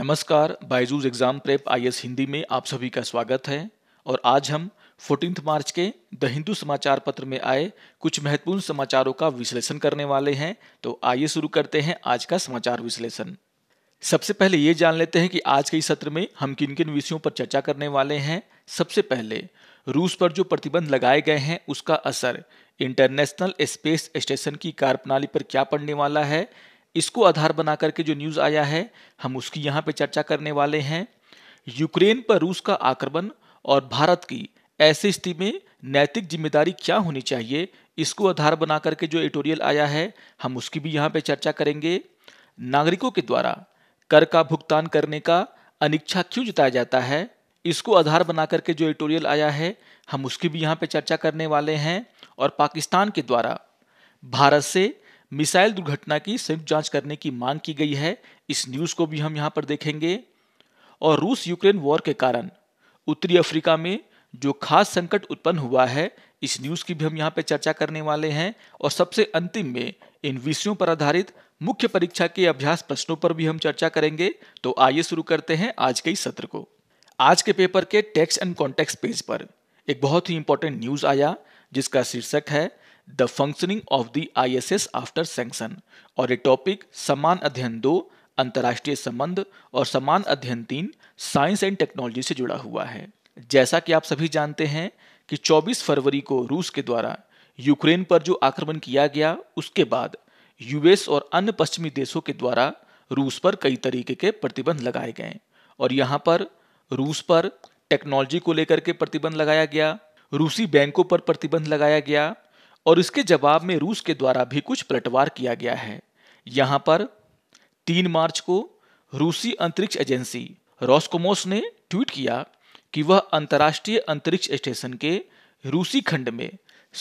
नमस्कार Byju's exam prep आई हिंदी में आप सभी का स्वागत है और आज हम फोर्टीन मार्च के द हिंदू समाचार पत्र में आए कुछ महत्वपूर्ण समाचारों का विश्लेषण करने वाले हैं तो आइए शुरू करते हैं आज का समाचार विश्लेषण सबसे पहले ये जान लेते हैं कि आज के इस सत्र में हम किन किन विषयों पर चर्चा करने वाले हैं सबसे पहले रूस पर जो प्रतिबंध लगाए गए हैं उसका असर इंटरनेशनल स्पेस स्टेशन की कार्यप्रणाली पर क्या पड़ने वाला है इसको आधार बना करके जो न्यूज़ आया है हम उसकी यहाँ पे चर्चा करने वाले हैं यूक्रेन पर रूस का आक्रमण और भारत की ऐसी स्थिति में नैतिक जिम्मेदारी क्या होनी चाहिए इसको आधार बना करके जो एडिटोरियल आया है हम उसकी भी यहाँ पे चर्चा करेंगे नागरिकों के द्वारा कर का भुगतान करने का अनिच्छा क्यों जताया जाता है इसको आधार बना करके जो एडिटोरियल आया है हम उसकी भी यहाँ पे चर्चा करने वाले हैं और पाकिस्तान के द्वारा भारत से मिसाइल दुर्घटना की संयुक्त जांच करने की मांग की गई है इस न्यूज को भी हम यहाँ पर देखेंगे और रूस यूक्रेन वॉर के कारण उत्तरी अफ्रीका में जो खास संकट उत्पन्न हुआ है इस न्यूज की भी हम यहाँ पर चर्चा करने वाले हैं और सबसे अंतिम में इन विषयों पर आधारित मुख्य परीक्षा के अभ्यास प्रश्नों पर भी हम चर्चा करेंगे तो आइए शुरू करते हैं आज के इस सत्र को आज के पेपर के टेक्स्ट एंड कॉन्टेक्स्ट पेज पर एक बहुत ही इंपॉर्टेंट न्यूज आया जिसका शीर्षक है the functioning of the ISS after sanction और ये टॉपिक समान अध्ययन दो अंतर्राष्ट्रीय संबंध और समान अध्ययन तीन साइंस एंड टेक्नोलॉजी से जुड़ा हुआ है जैसा कि आप सभी जानते हैं कि 24 फरवरी को रूस के द्वारा यूक्रेन पर जो आक्रमण किया गया उसके बाद यूएस और अन्य पश्चिमी देशों के द्वारा रूस पर कई तरीके के प्रतिबंध लगाए गए और यहाँ पर रूस पर टेक्नोलॉजी को लेकर के प्रतिबंध लगाया गया रूसी बैंकों पर प्रतिबंध लगाया गया और इसके जवाब में रूस के द्वारा भी कुछ पलटवार किया गया है यहां पर तीन मार्च को रूसी अंतरिक्ष एजेंसी रॉस्कोमोस ने ट्वीट किया कि वह अंतर्राष्ट्रीय अंतरिक्ष स्टेशन के रूसी खंड में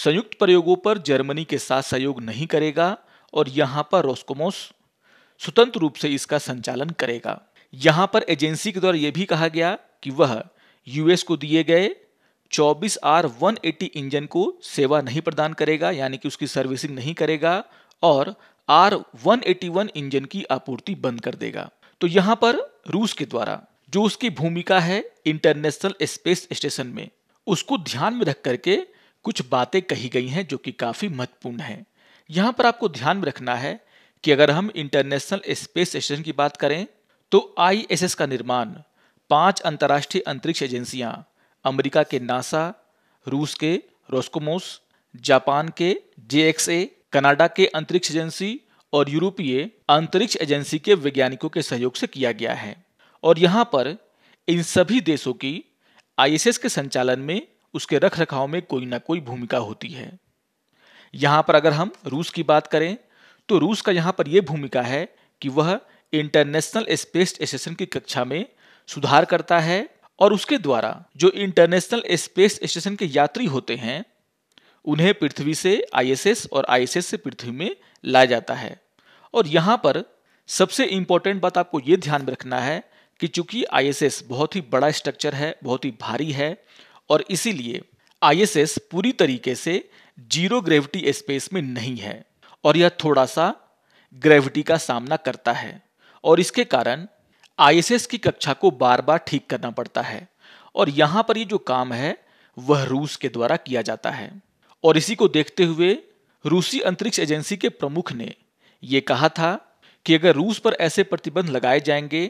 संयुक्त प्रयोगों पर जर्मनी के साथ सहयोग नहीं करेगा और यहां पर रोस्कोमोस स्वतंत्र रूप से इसका संचालन करेगा यहां पर एजेंसी के द्वारा यह भी कहा गया कि वह यूएस को दिए गए चौबीस आर एटी इंजन को सेवा नहीं प्रदान करेगा यानी कि उसकी सर्विसिंग नहीं करेगा और आर वन इंजन की आपूर्ति बंद कर देगा तो यहाँ पर रूस के द्वारा जो उसकी भूमिका है इंटरनेशनल स्पेस स्टेशन में उसको ध्यान में रख करके कुछ बातें कही गई हैं जो कि काफ़ी महत्वपूर्ण है यहां पर आपको ध्यान में रखना है कि अगर हम इंटरनेशनल स्पेस स्टेशन की बात करें तो आईएसएस का निर्माण पांच अंतर्राष्ट्रीय अंतरिक्ष एजेंसियां अमेरिका के नासा रूस के रोस्कोमोस जापान के जे कनाडा के अंतरिक्ष एजेंसी और यूरोपीय अंतरिक्ष एजेंसी के वैज्ञानिकों के सहयोग से किया गया है और यहाँ पर इन सभी देशों की आईएसएस के संचालन में उसके रख रखाव में कोई ना कोई भूमिका होती है यहाँ पर अगर हम रूस की बात करें तो रूस का यहाँ पर यह भूमिका है कि वह इंटरनेशनल स्पेस स्टेशन की कक्षा में सुधार करता है और उसके द्वारा जो इंटरनेशनल स्पेस स्टेशन के यात्री होते हैं उन्हें पृथ्वी से आईएसएस और आईएसएस से पृथ्वी में लाया जाता है और यहां पर सबसे इंपॉर्टेंट बात आपको यह ध्यान में रखना है कि चूंकि आईएसएस बहुत ही बड़ा स्ट्रक्चर है बहुत ही भारी है और इसीलिए आईएसएस पूरी तरीके से जीरो ग्रेविटी स्पेस में नहीं है और यह थोड़ा सा ग्रेविटी का सामना करता है और इसके कारण आईएसएस की कक्षा को बार बार ठीक करना पड़ता है और यहां पर ये जो काम है वह रूस के द्वारा किया जाता है और इसी को देखते हुए रूसी अंतरिक्ष एजेंसी के प्रमुख ने यह कहा था कि अगर रूस पर ऐसे प्रतिबंध लगाए जाएंगे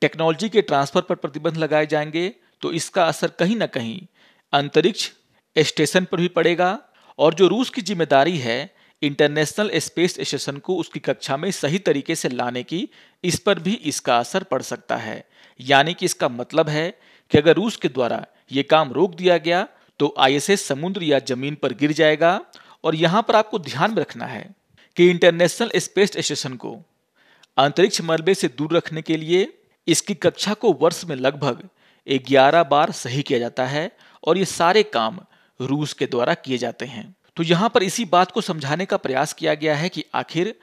टेक्नोलॉजी के ट्रांसफर पर प्रतिबंध लगाए जाएंगे तो इसका असर कहीं ना कहीं अंतरिक्ष स्टेशन पर भी पड़ेगा और जो रूस की जिम्मेदारी है इंटरनेशनल स्पेस स्टेशन को उसकी कक्षा में सही तरीके से लाने की इस पर भी इसका असर पड़ सकता है यानी कि इसका मतलब है कि अगर रूस के द्वारा ये काम रोक दिया गया तो आईएसएस समुद्र या जमीन पर गिर जाएगा और यहाँ पर आपको ध्यान में रखना है कि इंटरनेशनल स्पेस स्टेशन को अंतरिक्ष मलबे से दूर रखने के लिए इसकी कक्षा को वर्ष में लगभग ग्यारह बार सही किया जाता है और ये सारे काम रूस के द्वारा किए जाते हैं तो यहां पर इसी बात को समझाने का प्रयास किया गया है कि आखिर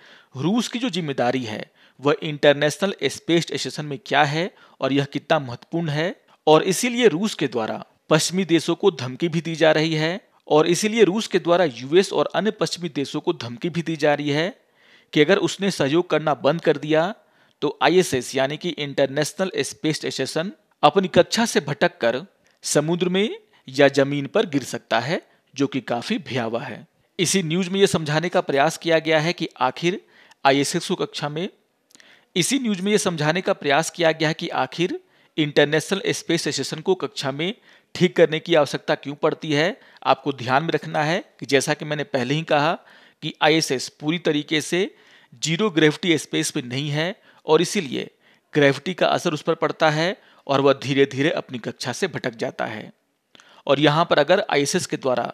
रूस की जो जिम्मेदारी है वह इंटरनेशनल स्पेस स्टेशन में क्या है और यह कितना महत्वपूर्ण है और इसीलिए रूस के द्वारा पश्चिमी देशों को धमकी भी दी जा रही है और इसीलिए रूस के द्वारा यूएस और अन्य पश्चिमी देशों को धमकी भी दी जा रही है कि अगर उसने सहयोग करना बंद कर दिया तो आईएसएस यानी कि इंटरनेशनल स्पेस स्टेशन अपनी कक्षा से भटक कर समुद्र में या जमीन पर गिर सकता है जो कि काफी भयावह है इसी न्यूज में यह समझाने का प्रयास किया गया है कि आखिर आईएसएस को कक्षा में इसी न्यूज में यह समझाने का प्रयास किया गया है कि आखिर इंटरनेशनल स्पेस स्टेशन को कक्षा में ठीक करने की आवश्यकता क्यों पड़ती है आपको ध्यान में रखना है कि जैसा कि मैंने पहले ही कहा कि आईएसएस पूरी तरीके से जीरो ग्रेविटी स्पेस में नहीं है और इसीलिए ग्रेविटी का असर उस पर पड़ता है और वह धीरे धीरे अपनी कक्षा से भटक जाता है और यहाँ पर अगर आईएसएस के द्वारा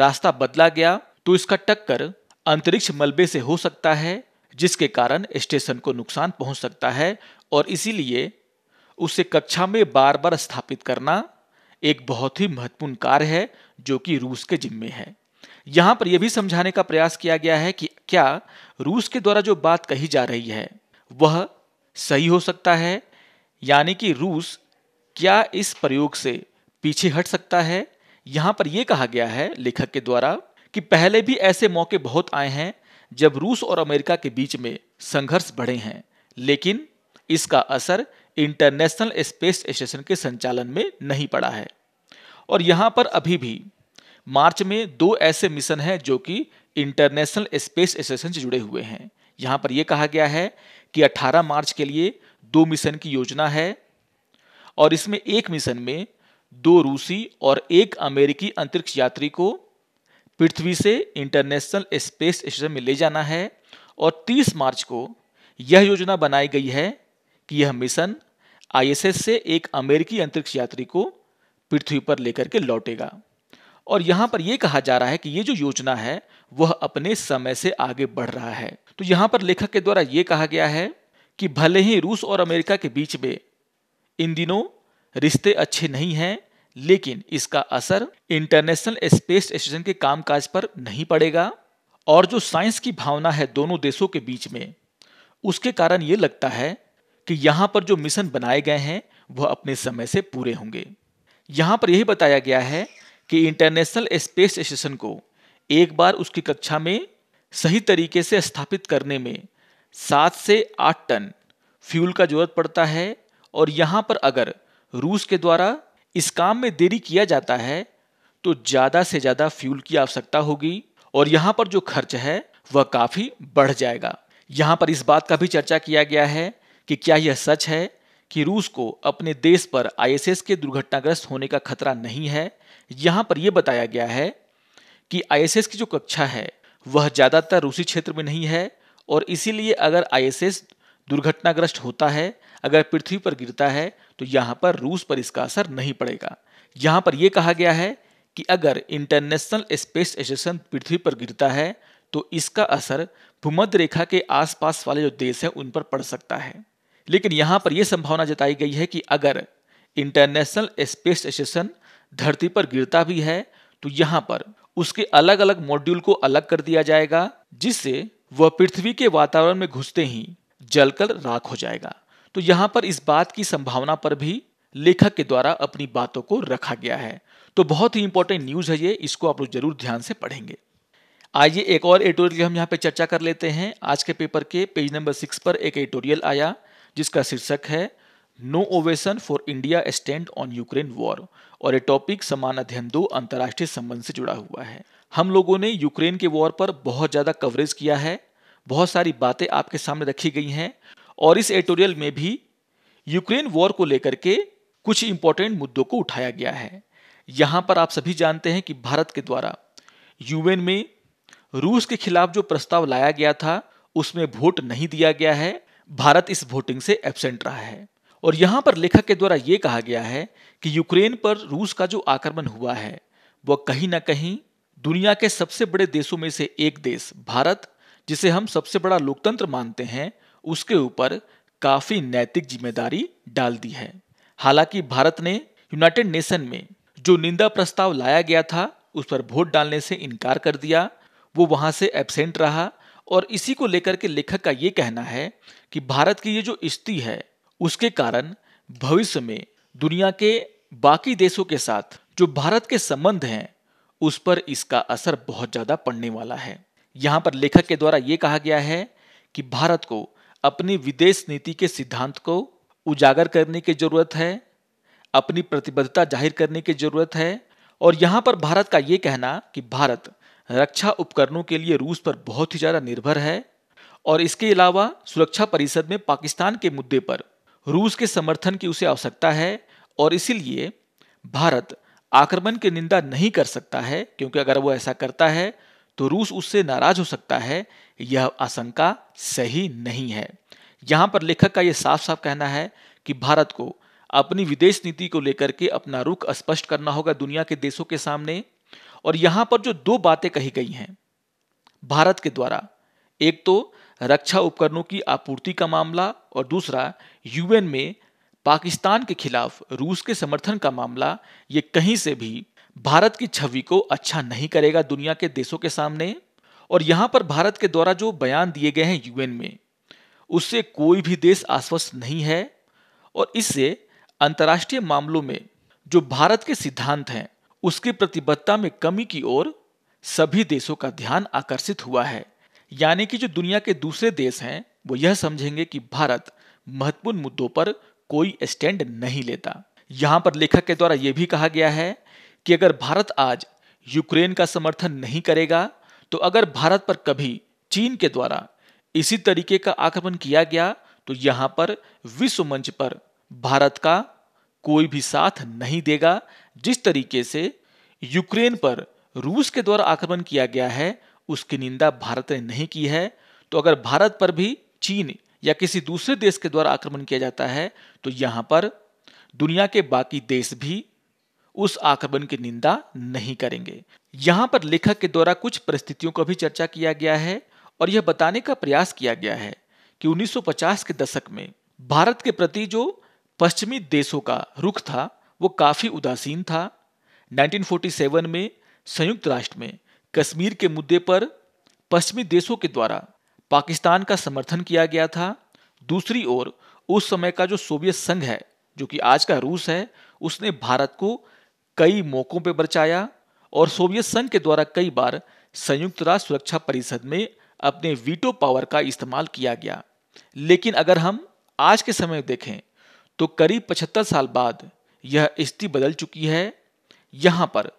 रास्ता बदला गया तो इसका टक्कर अंतरिक्ष मलबे से हो सकता है जिसके कारण स्टेशन को नुकसान पहुंच सकता है और इसीलिए उसे कक्षा में बार बार स्थापित करना एक बहुत ही महत्वपूर्ण कार्य है जो कि रूस के जिम्मे है यहां पर यह भी समझाने का प्रयास किया गया है कि क्या रूस के द्वारा जो बात कही जा रही है वह सही हो सकता है यानी कि रूस क्या इस प्रयोग से पीछे हट सकता है यहां पर यह कहा गया है लेखक के द्वारा कि पहले भी ऐसे मौके बहुत आए हैं जब रूस और अमेरिका के बीच में संघर्ष बढ़े हैं लेकिन इसका असर इंटरनेशनल स्पेस स्टेशन के संचालन में नहीं पड़ा है और यहां पर अभी भी मार्च में दो ऐसे मिशन हैं जो कि इंटरनेशनल स्पेस स्टेशन से जुड़े हुए हैं यहां पर यह कहा गया है कि 18 मार्च के लिए दो मिशन की योजना है और इसमें एक मिशन में दो रूसी और एक अमेरिकी अंतरिक्ष यात्री को पृथ्वी से इंटरनेशनल स्पेस स्टेशन में ले जाना है और 30 मार्च को यह योजना बनाई गई है कि यह मिशन आईएसएस से एक अमेरिकी अंतरिक्ष यात्री को पृथ्वी पर लेकर के लौटेगा और यहां पर यह कहा जा रहा है कि यह जो योजना है वह अपने समय से आगे बढ़ रहा है तो यहां पर लेखक के द्वारा यह कहा गया है कि भले ही रूस और अमेरिका के बीच में इन दिनों रिश्ते अच्छे नहीं हैं लेकिन इसका असर इंटरनेशनल स्पेस स्टेशन के कामकाज पर नहीं पड़ेगा और जो साइंस की भावना है दोनों देशों के बीच में उसके कारण ये लगता है कि यहाँ पर जो मिशन बनाए गए हैं वह अपने समय से पूरे होंगे यहाँ पर यही बताया गया है कि इंटरनेशनल स्पेस स्टेशन को एक बार उसकी कक्षा में सही तरीके से स्थापित करने में सात से आठ टन फ्यूल का जरूरत पड़ता है और यहाँ पर अगर रूस के द्वारा इस काम में देरी किया जाता है तो ज़्यादा से ज़्यादा फ्यूल की आवश्यकता होगी और यहां पर जो खर्च है वह काफ़ी बढ़ जाएगा यहां पर इस बात का भी चर्चा किया गया है कि क्या यह सच है कि रूस को अपने देश पर आईएसएस के दुर्घटनाग्रस्त होने का खतरा नहीं है यहां पर यह बताया गया है कि आईएसएस की जो कक्षा है वह ज़्यादातर रूसी क्षेत्र में नहीं है और इसीलिए अगर आईएसएस दुर्घटनाग्रस्त होता है अगर पृथ्वी पर गिरता है तो यहां पर रूस पर इसका असर नहीं पड़ेगा यहां पर यह कहा गया है कि अगर इंटरनेशनल स्पेस स्टेशन पृथ्वी पर गिरता है तो इसका असर भूमध्य रेखा के आसपास वाले जो देश हैं उन पर पड़ सकता है लेकिन यहां पर यह संभावना जताई गई है कि अगर इंटरनेशनल स्पेस स्टेशन धरती पर गिरता भी है तो यहां पर उसके अलग अलग मॉड्यूल को अलग कर दिया जाएगा जिससे वह पृथ्वी के वातावरण में घुसते ही जलकर राख हो जाएगा तो यहां पर इस बात की संभावना पर भी लेखक के द्वारा अपनी बातों को रखा गया है तो बहुत ही इंपॉर्टेंट न्यूज है ये इसको आप लोग जरूर ध्यान से पढ़ेंगे आइए एक और एडिटोरियल हम यहाँ पे चर्चा कर लेते हैं आज के पेपर के पेज नंबर सिक्स पर एक एडिटोरियल आया जिसका शीर्षक है no ovation for India stand on Ukraine war और ये टॉपिक समान अध्ययन दो अंतर्राष्ट्रीय संबंध से जुड़ा हुआ है हम लोगों ने यूक्रेन के वॉर पर बहुत ज़्यादा कवरेज किया है बहुत सारी बातें आपके सामने रखी गई हैं और इस एडिटोरियल में भी यूक्रेन वॉर को लेकर के कुछ इंपॉर्टेंट मुद्दों को उठाया गया है यहां पर आप सभी जानते हैं कि भारत के द्वारा यूएन में रूस के खिलाफ जो प्रस्ताव लाया गया था उसमें वोट नहीं दिया गया है भारत इस वोटिंग से एबसेंट रहा है और यहां पर लेखक के द्वारा ये कहा गया है कि यूक्रेन पर रूस का जो आक्रमण हुआ है वह कहीं ना कहीं दुनिया के सबसे बड़े देशों में से एक देश भारत जिसे हम सबसे बड़ा लोकतंत्र मानते हैं उसके ऊपर काफी नैतिक जिम्मेदारी डाल दी है हालांकि भारत ने यूनाइटेड नेशन में जो निंदा प्रस्ताव लाया गया था उस पर वोट डालने से इनकार कर दिया वो वहां से एबसेंट रहा और इसी को लेकर के लेखक का ये कहना है कि भारत की ये जो स्थिति है उसके कारण भविष्य में दुनिया के बाकी देशों के साथ जो भारत के संबंध हैं उस पर इसका असर बहुत ज़्यादा पड़ने वाला है यहां पर लेखक के द्वारा यह कहा गया है कि भारत को अपनी विदेश नीति के सिद्धांत को उजागर करने की जरूरत है अपनी प्रतिबद्धता जाहिर करने की जरूरत है और यहां पर भारत का यह कहना कि भारत रक्षा उपकरणों के लिए रूस पर बहुत ही ज्यादा निर्भर है और इसके अलावा सुरक्षा परिषद में पाकिस्तान के मुद्दे पर रूस के समर्थन की उसे आवश्यकता है और इसीलिए भारत आक्रमण की निंदा नहीं कर सकता है क्योंकि अगर वो ऐसा करता है तो रूस उससे नाराज हो सकता है यह आशंका सही नहीं है यहां पर लेखक का यह साफ साफ कहना है कि भारत को अपनी विदेश नीति को लेकर के अपना रुख स्पष्ट करना होगा दुनिया के देशों के सामने और यहां पर जो दो बातें कही गई हैं भारत के द्वारा एक तो रक्षा उपकरणों की आपूर्ति का मामला और दूसरा यूएन में पाकिस्तान के खिलाफ रूस के समर्थन का मामला ये कहीं से भी भारत की छवि को अच्छा नहीं करेगा दुनिया के देशों के सामने और यहां पर भारत के द्वारा जो बयान दिए गए हैं यूएन में उससे कोई भी देश आश्वस्त नहीं है और इससे अंतर्राष्ट्रीय मामलों में जो भारत के सिद्धांत हैं उसकी प्रतिबद्धता में कमी की ओर सभी देशों का ध्यान आकर्षित हुआ है यानी कि जो दुनिया के दूसरे देश हैं वो यह समझेंगे कि भारत महत्वपूर्ण मुद्दों पर कोई स्टैंड नहीं लेता यहां पर लेखक के द्वारा यह भी कहा गया है कि अगर भारत आज यूक्रेन का समर्थन नहीं करेगा तो अगर भारत पर कभी चीन के द्वारा इसी तरीके का आक्रमण किया गया तो यहां पर विश्व मंच पर भारत का कोई भी साथ नहीं देगा जिस तरीके से यूक्रेन पर रूस के द्वारा आक्रमण किया गया है उसकी निंदा भारत ने नहीं की है तो अगर भारत पर भी चीन या किसी दूसरे देश के द्वारा आक्रमण किया जाता है तो यहां पर दुनिया के बाकी देश भी उस आक्रमण की निंदा नहीं करेंगे यहां पर लेखक के द्वारा कुछ परिस्थितियों का भी चर्चा किया गया है और यह बताने का प्रयास किया गया है कि 1950 के दशक में भारत के प्रति जो पश्चिमी देशों का रुख था वो काफी उदासीन था 1947 में संयुक्त राष्ट्र में कश्मीर के मुद्दे पर पश्चिमी देशों के द्वारा पाकिस्तान का समर्थन किया गया था दूसरी ओर उस समय का जो सोवियत संघ है जो कि आज का रूस है उसने भारत को कई मौकों पर बरचाया और सोवियत संघ के द्वारा कई बार संयुक्त राष्ट्र सुरक्षा परिषद में अपने वीटो पावर का इस्तेमाल किया गया लेकिन अगर हम आज के समय देखें तो करीब 75 साल बाद यह स्थिति बदल चुकी है यहाँ पर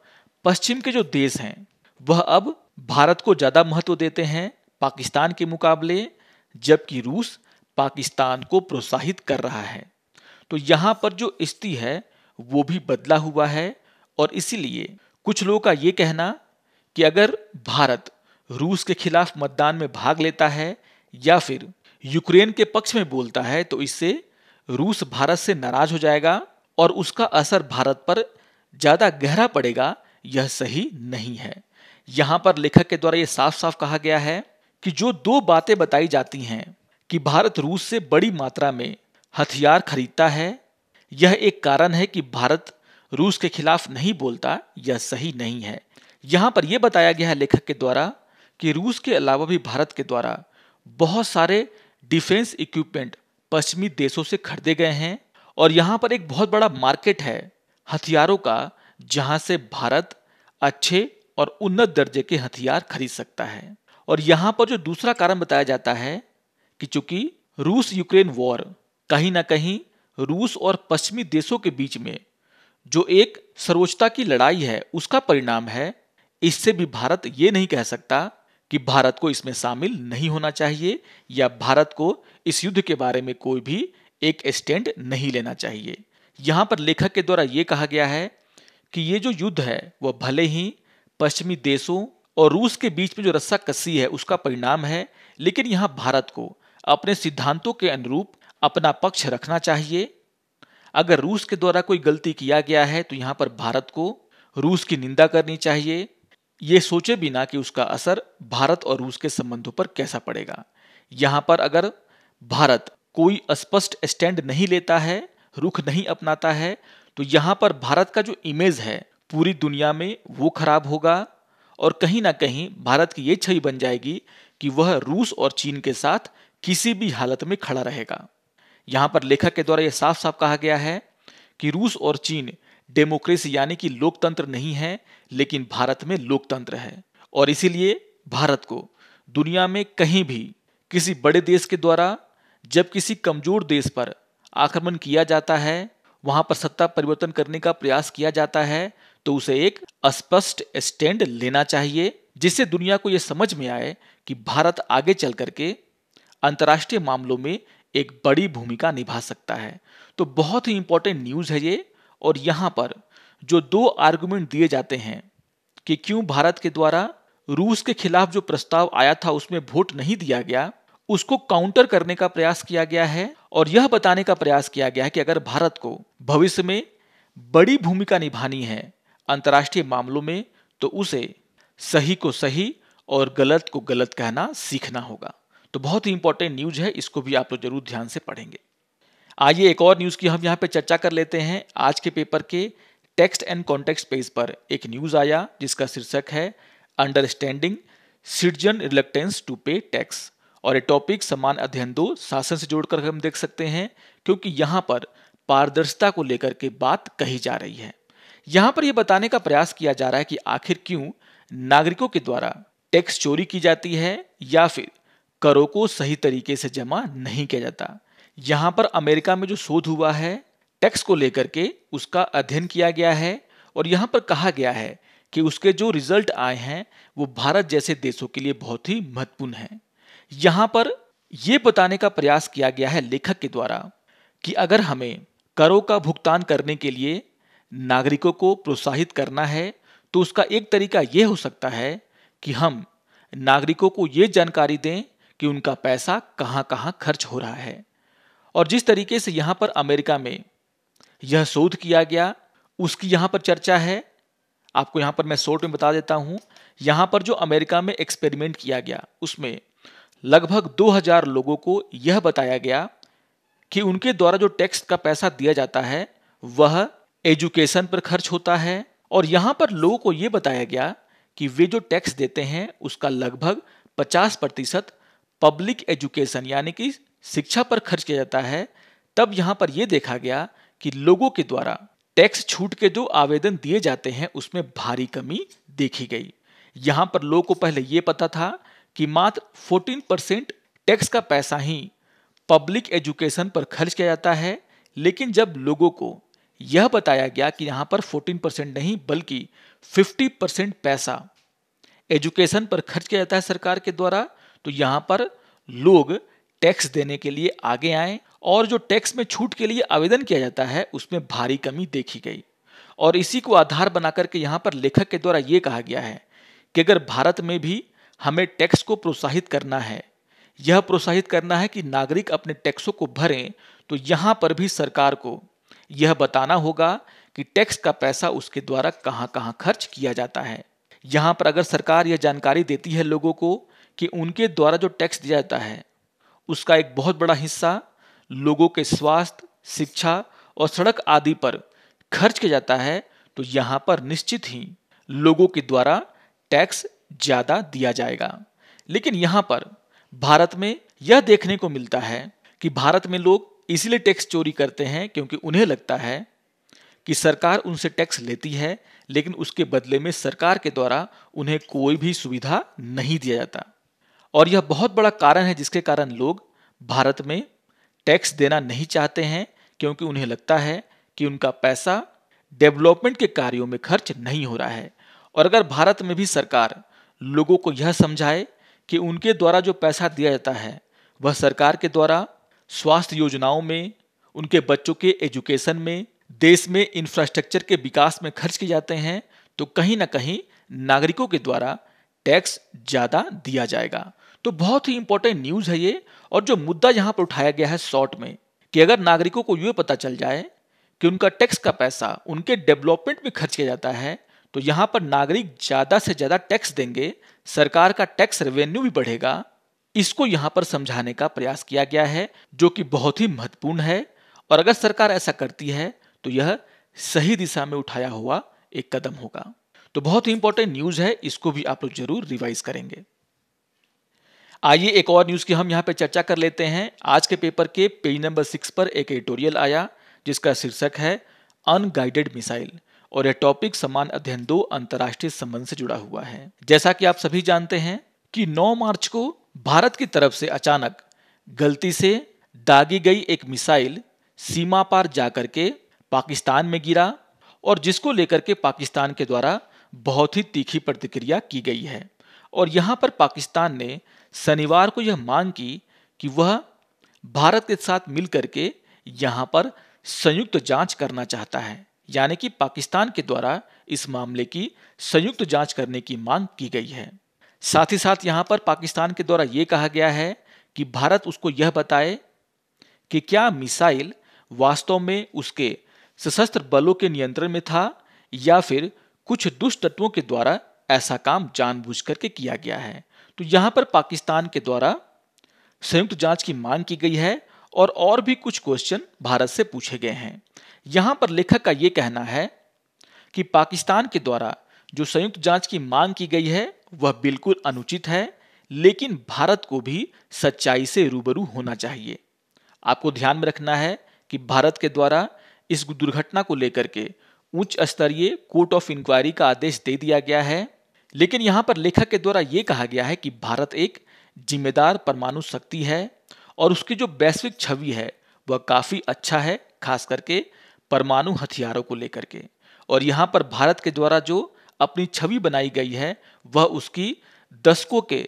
पश्चिम के जो देश हैं वह अब भारत को ज़्यादा महत्व देते हैं पाकिस्तान के मुकाबले जबकि रूस पाकिस्तान को प्रोत्साहित कर रहा है तो यहाँ पर जो स्थिति है वो भी बदला हुआ है और इसीलिए कुछ लोगों का ये कहना कि अगर भारत रूस के खिलाफ मतदान में भाग लेता है या फिर यूक्रेन के पक्ष में बोलता है तो इससे रूस भारत से नाराज हो जाएगा और उसका असर भारत पर ज़्यादा गहरा पड़ेगा यह सही नहीं है यहां पर लेखक के द्वारा यह साफ साफ कहा गया है कि जो दो बातें बताई जाती हैं कि भारत रूस से बड़ी मात्रा में हथियार खरीदता है यह एक कारण है कि भारत रूस के खिलाफ नहीं बोलता यह सही नहीं है यहां पर यह बताया गया है लेखक के द्वारा कि रूस के अलावा भी भारत के द्वारा बहुत सारे डिफेंस इक्विपमेंट पश्चिमी देशों से खरीदे गए हैं और यहां पर एक बहुत बड़ा मार्केट है हथियारों का जहां से भारत अच्छे और उन्नत दर्जे के हथियार खरीद सकता है और यहां पर जो दूसरा कारण बताया जाता है कि चूंकि रूस यूक्रेन वॉर कहीं ना कहीं रूस और पश्चिमी देशों के बीच में जो एक सर्वोच्चता की लड़ाई है उसका परिणाम है इससे भी भारत ये नहीं कह सकता कि भारत को इसमें शामिल नहीं होना चाहिए या भारत को इस युद्ध के बारे में कोई भी एक स्टैंड नहीं लेना चाहिए यहां पर लेखक के द्वारा ये कहा गया है कि ये जो युद्ध है वह भले ही पश्चिमी देशों और रूस के बीच में जो रस्सा कसी है उसका परिणाम है लेकिन यहां भारत को अपने सिद्धांतों के अनुरूप अपना पक्ष रखना चाहिए अगर रूस के द्वारा कोई गलती किया गया है तो यहां पर भारत को रूस की निंदा करनी चाहिए ये सोचे बिना कि उसका असर भारत और रूस के संबंधों पर कैसा पड़ेगा यहां पर अगर भारत कोई स्पष्ट स्टैंड नहीं लेता है रुख नहीं अपनाता है तो यहां पर भारत का जो इमेज है पूरी दुनिया में वो खराब होगा और कहीं ना कहीं भारत की यह छवि बन जाएगी कि वह रूस और चीन के साथ किसी भी हालत में खड़ा रहेगा यहां पर लेखक के द्वारा यह साफ साफ कहा गया है कि रूस और चीन डेमोक्रेसी यानी कि लोकतंत्र नहीं है लेकिन भारत में लोकतंत्र है और इसीलिए भारत को दुनिया में कहीं भी किसी बड़े देश के द्वारा जब किसी कमजोर देश पर आक्रमण किया जाता है वहां पर सत्ता परिवर्तन करने का प्रयास किया जाता है तो उसे एक स्पष्ट स्टैंड लेना चाहिए जिससे दुनिया को यह समझ में आए कि भारत आगे चल करके अंतर्राष्ट्रीय मामलों में एक बड़ी भूमिका निभा सकता है तो बहुत ही इंपॉर्टेंट न्यूज़ है ये और यहां पर जो दो आर्गुमेंट दिए जाते हैं कि क्यों भारत के द्वारा रूस के खिलाफ जो प्रस्ताव आया था उसमें वोट नहीं दिया गया उसको काउंटर करने का प्रयास किया गया है और यह बताने का प्रयास किया गया है कि अगर भारत को भविष्य में बड़ी भूमिका निभानी है अंतर्राष्ट्रीय मामलों में तो उसे सही को सही और गलत को गलत कहना सीखना होगा तो बहुत ही इंपॉर्टेंट न्यूज है इसको भी आप लोग जरूर ध्यान से पढ़ेंगे आइए एक और न्यूज की हम यहाँ पे चर्चा कर लेते हैं आज के पेपर के टेक्स्ट एंड कॉन्टेक्स्ट पेज पर एक न्यूज आया जिसका शीर्षक है understanding citizen reluctance to pay tax और ये टॉपिक समान अध्ययन दो शासन से जोड़कर हम देख सकते हैं क्योंकि यहाँ पर पारदर्शिता को लेकर के बात कही जा रही है यहाँ पर यह बताने का प्रयास किया जा रहा है कि आखिर क्यों नागरिकों के द्वारा टैक्स चोरी की जाती है या फिर करों को सही तरीके से जमा नहीं किया जाता यहाँ पर अमेरिका में जो शोध हुआ है टैक्स को लेकर के उसका अध्ययन किया गया है और यहाँ पर कहा गया है कि उसके जो रिजल्ट आए हैं वो भारत जैसे देशों के लिए बहुत ही महत्वपूर्ण है यहाँ पर यह बताने का प्रयास किया गया है लेखक के द्वारा कि अगर हमें करों का भुगतान करने के लिए नागरिकों को प्रोत्साहित करना है तो उसका एक तरीका यह हो सकता है कि हम नागरिकों को ये जानकारी दें कि उनका पैसा कहां कहां खर्च हो रहा है और जिस तरीके से यहां पर अमेरिका में यह शोध किया गया उसकी यहां पर चर्चा है आपको यहां पर मैं शोर्ट में बता देता हूं यहां पर जो अमेरिका में एक्सपेरिमेंट किया गया उसमें लगभग 2000 लोगों को यह बताया गया कि उनके द्वारा जो टैक्स का पैसा दिया जाता है वह एजुकेशन पर खर्च होता है और यहां पर लोगों को यह बताया गया कि वे जो टैक्स देते हैं उसका लगभग 50 प्रतिशत पब्लिक एजुकेशन यानी कि शिक्षा पर खर्च किया जाता है तब यहाँ पर यह देखा गया कि लोगों के द्वारा टैक्स छूट के जो आवेदन दिए जाते हैं उसमें भारी कमी देखी गई यहाँ पर लोगों को पहले ये पता था कि मात्र 14 परसेंट टैक्स का पैसा ही पब्लिक एजुकेशन पर खर्च किया जाता है लेकिन जब लोगों को यह बताया गया कि यहाँ पर 14 परसेंट नहीं बल्कि 50 परसेंट पैसा एजुकेशन पर खर्च किया जाता है सरकार के द्वारा तो यहाँ पर लोग टैक्स देने के लिए आगे आए और जो टैक्स में छूट के लिए आवेदन किया जाता है उसमें भारी कमी देखी गई और इसी को आधार बना करके यहाँ पर लेखक के द्वारा ये कहा गया है कि अगर भारत में भी हमें टैक्स को प्रोत्साहित करना है यह प्रोत्साहित करना है कि नागरिक अपने टैक्सों को भरें तो यहाँ पर भी सरकार को यह बताना होगा कि टैक्स का पैसा उसके द्वारा कहाँ कहाँ खर्च किया जाता है यहाँ पर अगर सरकार यह जानकारी देती है लोगों को कि उनके द्वारा जो टैक्स दिया जाता है उसका एक बहुत बड़ा हिस्सा लोगों के स्वास्थ्य शिक्षा और सड़क आदि पर खर्च किया जाता है तो यहाँ पर निश्चित ही लोगों के द्वारा टैक्स ज़्यादा दिया जाएगा लेकिन यहाँ पर भारत में यह देखने को मिलता है कि भारत में लोग इसलिए टैक्स चोरी करते हैं क्योंकि उन्हें लगता है कि सरकार उनसे टैक्स लेती है लेकिन उसके बदले में सरकार के द्वारा उन्हें कोई भी सुविधा नहीं दिया जाता और यह बहुत बड़ा कारण है जिसके कारण लोग भारत में टैक्स देना नहीं चाहते हैं क्योंकि उन्हें लगता है कि उनका पैसा डेवलपमेंट के कार्यों में खर्च नहीं हो रहा है और अगर भारत में भी सरकार लोगों को यह समझाए कि उनके द्वारा जो पैसा दिया जाता है वह सरकार के द्वारा स्वास्थ्य योजनाओं में उनके बच्चों के एजुकेशन में देश में इंफ्रास्ट्रक्चर के विकास में खर्च किए जाते हैं तो कहीं ना कहीं नागरिकों के द्वारा टैक्स ज़्यादा दिया जाएगा तो बहुत ही इंपॉर्टेंट न्यूज है ये और जो मुद्दा यहां पर उठाया गया है शॉर्ट में कि अगर नागरिकों को ये पता चल जाए कि उनका टैक्स का पैसा उनके डेवलपमेंट में खर्च किया जाता है तो यहां पर नागरिक ज़्यादा से ज़्यादा टैक्स देंगे सरकार का टैक्स रेवेन्यू भी बढ़ेगा इसको यहां पर समझाने का प्रयास किया गया है जो कि बहुत ही महत्वपूर्ण है और अगर सरकार ऐसा करती है तो यह सही दिशा में उठाया हुआ एक कदम होगा तो बहुत ही इंपॉर्टेंट न्यूज़ है इसको भी आप लोग जरूर रिवाइज करेंगे आइए एक और न्यूज़ की हम यहाँ पे चर्चा कर लेते हैं आज के पेपर के पेज नंबर सिक्स पर एक एडिटोरियल आया जिसका शीर्षक है अनगाइडेड मिसाइल और यह टॉपिक समान अध्ययन दो अंतर्राष्ट्रीय संबंध से जुड़ा हुआ है जैसा कि आप सभी जानते हैं कि 9 मार्च को भारत की तरफ से अचानक गलती से दागी गई एक मिसाइल सीमा पार जाकर के पाकिस्तान में गिरा और जिसको लेकर के पाकिस्तान के द्वारा बहुत ही तीखी प्रतिक्रिया की गई है और यहाँ पर पाकिस्तान ने शनिवार को यह मांग की कि वह भारत के साथ मिलकर के यहाँ पर संयुक्त जांच करना चाहता है यानी कि पाकिस्तान के द्वारा इस मामले की संयुक्त जांच करने की मांग की गई है साथ ही साथ यहाँ पर पाकिस्तान के द्वारा ये कहा गया है कि भारत उसको यह बताए कि क्या मिसाइल वास्तव में उसके सशस्त्र बलों के नियंत्रण में था या फिर कुछ दुष्ट तत्वों के द्वारा ऐसा काम जानबूझ करके किया गया है तो यहाँ पर पाकिस्तान के द्वारा संयुक्त जांच की मांग की गई है और और भी कुछ क्वेश्चन भारत से पूछे गए हैं यहाँ पर लेखक का ये कहना है कि पाकिस्तान के द्वारा जो संयुक्त जांच की मांग की गई है वह बिल्कुल अनुचित है लेकिन भारत को भी सच्चाई से रूबरू होना चाहिए आपको ध्यान में रखना है कि भारत के द्वारा इस दुर्घटना को लेकर के उच्च स्तरीय कोर्ट ऑफ इंक्वायरी का आदेश दे दिया गया है लेकिन यहाँ पर लेखक के द्वारा यह कहा गया है कि भारत एक जिम्मेदार परमाणु शक्ति है और उसकी जो वैश्विक छवि है वह काफ़ी अच्छा है खास करके परमाणु हथियारों को लेकर के और यहाँ पर भारत के द्वारा जो अपनी छवि बनाई गई है वह उसकी दशकों के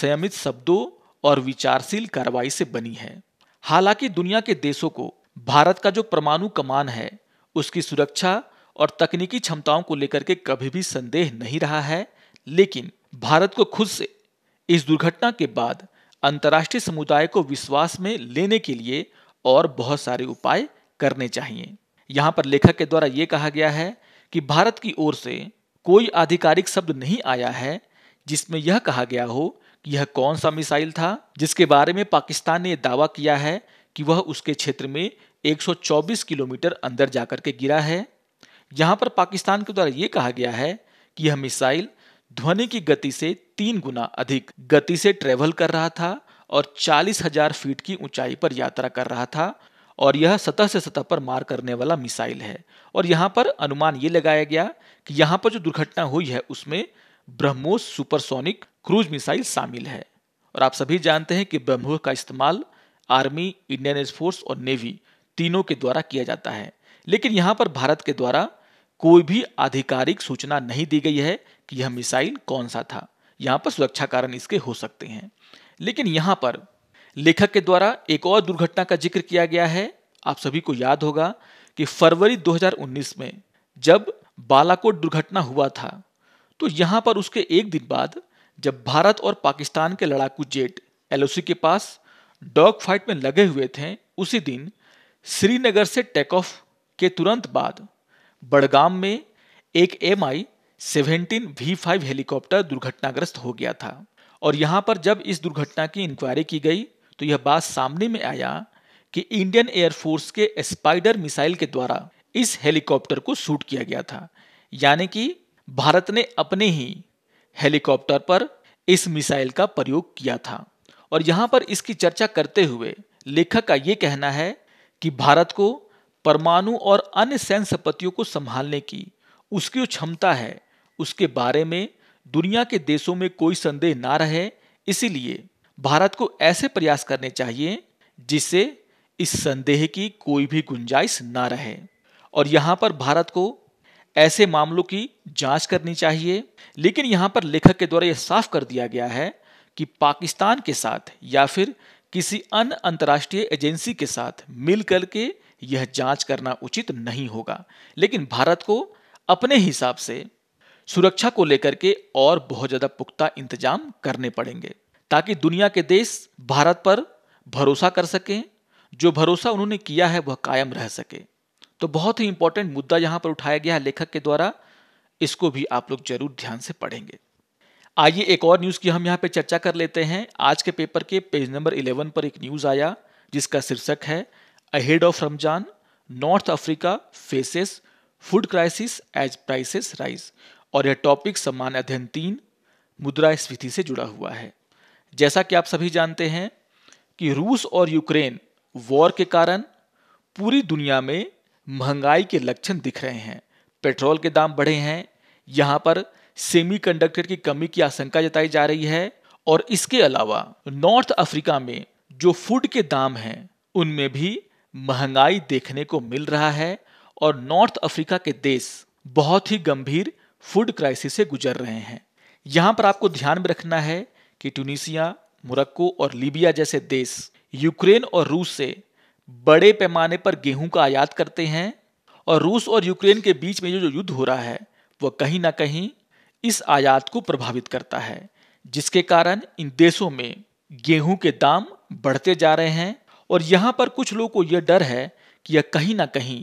संयमित शब्दों और विचारशील कार्रवाई से बनी है हालांकि दुनिया के देशों को भारत का जो परमाणु कमान है उसकी सुरक्षा और तकनीकी क्षमताओं को लेकर के कभी भी संदेह नहीं रहा है लेकिन भारत को खुद से इस दुर्घटना के बाद अंतर्राष्ट्रीय समुदाय को विश्वास में लेने के लिए और बहुत सारे उपाय करने चाहिए यहां पर लेखक के द्वारा यह कहा गया है कि भारत की ओर से कोई आधिकारिक शब्द नहीं आया है जिसमें यह कहा गया हो कि यह कौन सा मिसाइल था जिसके बारे में पाकिस्तान ने दावा किया है कि वह उसके क्षेत्र में 124 किलोमीटर अंदर जाकर के गिरा है यहां पर पाकिस्तान के द्वारा यह कहा गया है कि यह मिसाइल ध्वनि की गति से तीन गुना अधिक गति से ट्रेवल कर रहा था और चालीस हजार फीट की ऊंचाई पर यात्रा कर रहा था और यह सतह से सतह पर मार करने वाला मिसाइल है और यहाँ पर अनुमान ये लगाया गया कि यहाँ पर जो दुर्घटना हुई है उसमें ब्रह्मोस सुपरसोनिक क्रूज मिसाइल शामिल है और आप सभी जानते हैं कि ब्रह्मोस का इस्तेमाल आर्मी इंडियन एयरफोर्स और नेवी तीनों के द्वारा किया जाता है लेकिन यहाँ पर भारत के द्वारा कोई भी आधिकारिक सूचना नहीं दी गई है कि यह मिसाइल कौन सा था यहां पर सुरक्षा कारण इसके हो सकते हैं लेकिन यहां पर लेखक के द्वारा एक और दुर्घटना का जिक्र किया गया है आप सभी को याद होगा कि फरवरी 2019 में जब बालाकोट दुर्घटना हुआ था तो यहां पर उसके एक दिन बाद जब भारत और पाकिस्तान के लड़ाकू जेट एलओसी के पास डॉग फाइट में लगे हुए थे उसी दिन श्रीनगर से टेक ऑफ के तुरंत बाद बड़गाम में एक M I seventeen V five helicopter दुर्घटनाग्रस्त हो गया था और यहाँ पर जब इस दुर्घटना की इंक्वायरी की गई तो यह बात सामने में आया कि इंडियन एयरफोर्स के स्पाइडर मिसाइल के द्वारा इस हेलीकॉप्टर को शूट किया गया था यानी कि भारत ने अपने ही हेलीकॉप्टर पर इस मिसाइल का प्रयोग किया था और यहाँ पर इसकी चर्चा करते हुए लेखक का ये कहना है कि भारत को परमाणु और अन्य सैन्य संपत्तियों को संभालने की उसकी जो क्षमता है उसके बारे में दुनिया के देशों में कोई संदेह ना रहे इसीलिए भारत को ऐसे प्रयास करने चाहिए जिससे इस संदेह की कोई भी गुंजाइश ना रहे और यहां पर भारत को ऐसे मामलों की जांच करनी चाहिए लेकिन यहां पर लेखक के द्वारा यह साफ कर दिया गया है कि पाकिस्तान के साथ या फिर किसी अन्य अंतर्राष्ट्रीय एजेंसी के साथ मिलकर के यह जांच करना उचित नहीं होगा लेकिन भारत को अपने हिसाब से सुरक्षा को लेकर के और बहुत ज़्यादा पुख्ता इंतजाम करने पड़ेंगे ताकि दुनिया के देश भारत पर भरोसा कर सकें जो भरोसा उन्होंने किया है वह कायम रह सके तो बहुत ही इंपॉर्टेंट मुद्दा यहाँ पर उठाया गया है लेखक के द्वारा इसको भी आप लोग जरूर ध्यान से पढ़ेंगे आइए एक और न्यूज़ की हम यहाँ पे चर्चा कर लेते हैं आज के पेपर के पेज नंबर 11 पर एक न्यूज़ आया जिसका शीर्षक है ahead of Ramzan North Africa faces food crisis as prices rise और यह टॉपिक सम्मान अध्ययन तीन मुद्रा स्फीति से जुड़ा हुआ है जैसा कि आप सभी जानते हैं कि रूस और यूक्रेन वॉर के कारण पूरी दुनिया में महंगाई के लक्षण दिख रहे हैं पेट्रोल के दाम बढ़े हैं यहाँ पर सेमीकंडक्टर की कमी की आशंका जताई जा रही है और इसके अलावा नॉर्थ अफ्रीका में जो फूड के दाम हैं उनमें भी महंगाई देखने को मिल रहा है और नॉर्थ अफ्रीका के देश बहुत ही गंभीर फूड क्राइसिस से गुजर रहे हैं यहां पर आपको ध्यान में रखना है कि ट्यूनिशिया मोरक्को और लीबिया जैसे देश यूक्रेन और रूस से बड़े पैमाने पर गेहूं का आयात करते हैं और रूस और यूक्रेन के बीच में जो युद्ध हो रहा है वह कहीं ना कहीं इस आयात को प्रभावित करता है जिसके कारण इन देशों में गेहूं के दाम बढ़ते जा रहे हैं और यहां पर कुछ लोगों को यह डर है कि यह कहीं ना कहीं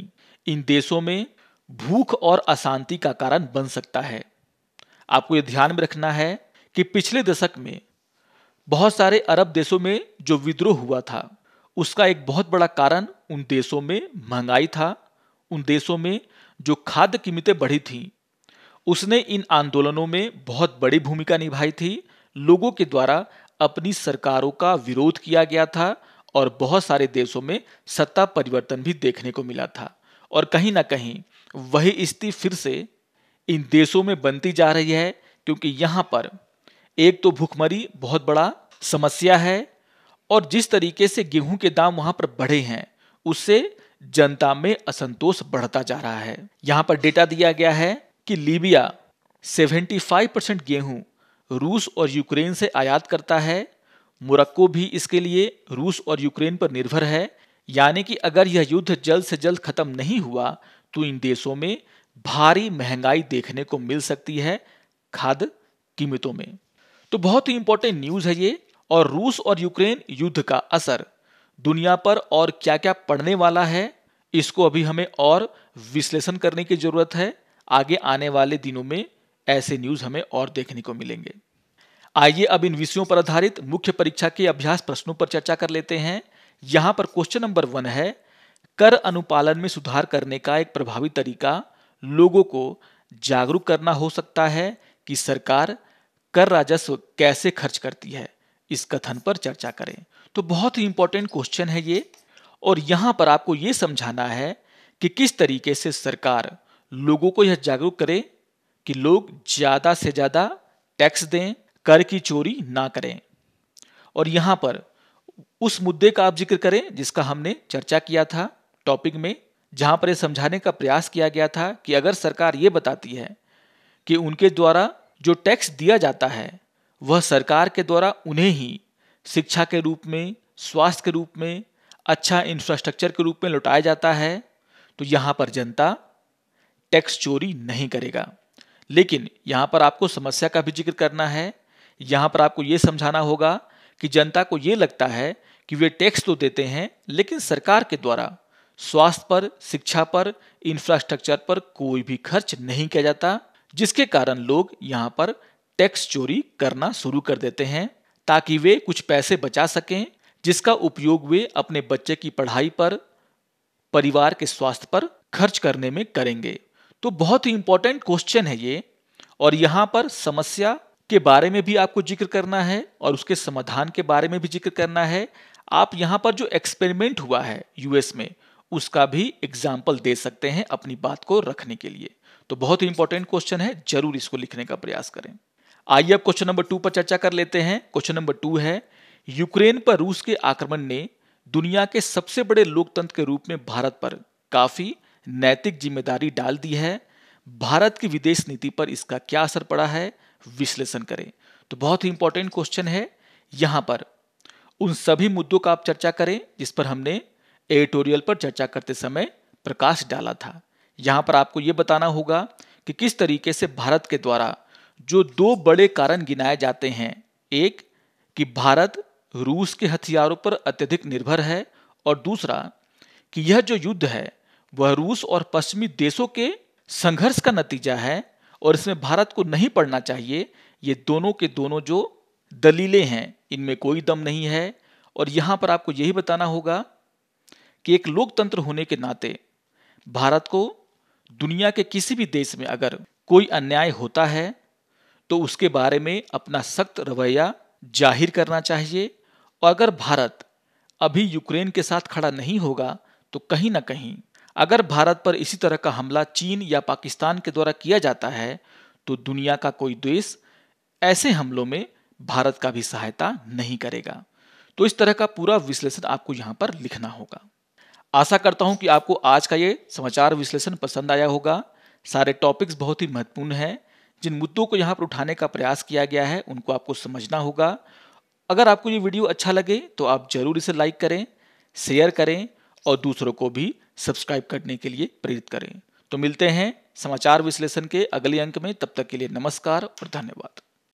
इन देशों में भूख और अशांति का कारण बन सकता है आपको यह ध्यान में रखना है कि पिछले दशक में बहुत सारे अरब देशों में जो विद्रोह हुआ था उसका एक बहुत बड़ा कारण उन देशों में महंगाई था उन देशों में जो खाद्य कीमतें बढ़ी थी उसने इन आंदोलनों में बहुत बड़ी भूमिका निभाई थी लोगों के द्वारा अपनी सरकारों का विरोध किया गया था और बहुत सारे देशों में सत्ता परिवर्तन भी देखने को मिला था और कहीं ना कहीं वही स्थिति फिर से इन देशों में बनती जा रही है क्योंकि यहां पर एक तो भूखमरी बहुत बड़ा समस्या है और जिस तरीके से गेहूं के दाम वहां पर बढ़े हैं उससे जनता में असंतोष बढ़ता जा रहा है यहां पर डेटा दिया गया है कि लीबिया 75 परसेंट गेहूं रूस और यूक्रेन से आयात करता है मोरक्को भी इसके लिए रूस और यूक्रेन पर निर्भर है यानी कि अगर यह युद्ध जल्द से जल्द खत्म नहीं हुआ तो इन देशों में भारी महंगाई देखने को मिल सकती है खाद्य कीमतों में तो बहुत ही इंपॉर्टेंट न्यूज है ये और रूस और यूक्रेन युद्ध का असर दुनिया पर और क्या क्या पड़ने वाला है इसको अभी हमें और विश्लेषण करने की जरूरत है आगे आने वाले दिनों में ऐसे न्यूज हमें और देखने को मिलेंगे आइए अब इन विषयों पर आधारित मुख्य परीक्षा के अभ्यास प्रश्नों पर चर्चा कर लेते हैं यहां पर क्वेश्चन नंबर वन है कर अनुपालन में सुधार करने का एक प्रभावी तरीका लोगों को जागरूक करना हो सकता है कि सरकार कर राजस्व कैसे खर्च करती है इस कथन पर चर्चा करें तो बहुत ही इंपॉर्टेंट क्वेश्चन है ये और यहां पर आपको ये समझाना है कि किस तरीके से सरकार लोगों को यह जागरूक करे कि लोग ज़्यादा से ज़्यादा टैक्स दें कर की चोरी ना करें और यहां पर उस मुद्दे का आप जिक्र करें जिसका हमने चर्चा किया था टॉपिक में जहां पर यह समझाने का प्रयास किया गया था कि अगर सरकार ये बताती है कि उनके द्वारा जो टैक्स दिया जाता है वह सरकार के द्वारा उन्हें ही शिक्षा के रूप में स्वास्थ्य के रूप में अच्छा इंफ्रास्ट्रक्चर के रूप में लौटाया जाता है तो यहाँ पर जनता टैक्स चोरी नहीं करेगा लेकिन यहाँ पर आपको समस्या का भी जिक्र करना है यहाँ पर आपको ये समझाना होगा कि जनता को ये लगता है कि वे टैक्स तो देते हैं लेकिन सरकार के द्वारा स्वास्थ्य पर शिक्षा पर इंफ्रास्ट्रक्चर पर कोई भी खर्च नहीं किया जाता जिसके कारण लोग यहाँ पर टैक्स चोरी करना शुरू कर देते हैं ताकि वे कुछ पैसे बचा सकें जिसका उपयोग वे अपने बच्चे की पढ़ाई पर परिवार के स्वास्थ्य पर खर्च करने में करेंगे तो बहुत ही इंपॉर्टेंट क्वेश्चन है ये और यहाँ पर समस्या के बारे में भी आपको जिक्र करना है और उसके समाधान के बारे में भी जिक्र करना है आप यहाँ पर जो एक्सपेरिमेंट हुआ है यूएस में उसका भी एग्जाम्पल दे सकते हैं अपनी बात को रखने के लिए तो बहुत ही इंपॉर्टेंट क्वेश्चन है जरूर इसको लिखने का प्रयास करें आइए अब क्वेश्चन नंबर टू पर चर्चा कर लेते हैं क्वेश्चन नंबर टू है यूक्रेन पर रूस के आक्रमण ने दुनिया के सबसे बड़े लोकतंत्र के रूप में भारत पर काफी नैतिक जिम्मेदारी डाल दी है भारत की विदेश नीति पर इसका क्या असर पड़ा है विश्लेषण करें तो बहुत ही इंपॉर्टेंट क्वेश्चन है यहां पर उन सभी मुद्दों का आप चर्चा करें जिस पर हमने एडिटोरियल पर चर्चा करते समय प्रकाश डाला था यहां पर आपको यह बताना होगा कि किस तरीके से भारत के द्वारा जो दो बड़े कारण गिनाए जाते हैं एक कि भारत रूस के हथियारों पर अत्यधिक निर्भर है और दूसरा कि यह जो युद्ध है वह रूस और पश्चिमी देशों के संघर्ष का नतीजा है और इसमें भारत को नहीं पड़ना चाहिए ये दोनों के दोनों जो दलीलें हैं इनमें कोई दम नहीं है और यहां पर आपको यही बताना होगा कि एक लोकतंत्र होने के नाते भारत को दुनिया के किसी भी देश में अगर कोई अन्याय होता है तो उसके बारे में अपना सख्त रवैया जाहिर करना चाहिए और अगर भारत अभी यूक्रेन के साथ खड़ा नहीं होगा तो कहीं ना कहीं अगर भारत पर इसी तरह का हमला चीन या पाकिस्तान के द्वारा किया जाता है तो दुनिया का कोई देश ऐसे हमलों में भारत का भी सहायता नहीं करेगा तो इस तरह का पूरा विश्लेषण आपको यहां पर लिखना होगा आशा करता हूं कि आपको आज का ये समाचार विश्लेषण पसंद आया होगा सारे टॉपिक्स बहुत ही महत्वपूर्ण हैं जिन मुद्दों को यहाँ पर उठाने का प्रयास किया गया है उनको आपको समझना होगा अगर आपको ये वीडियो अच्छा लगे तो आप जरूर इसे लाइक करें शेयर करें और दूसरों को भी सब्सक्राइब करने के लिए प्रेरित करें तो मिलते हैं समाचार विश्लेषण के अगले अंक में तब तक के लिए नमस्कार और धन्यवाद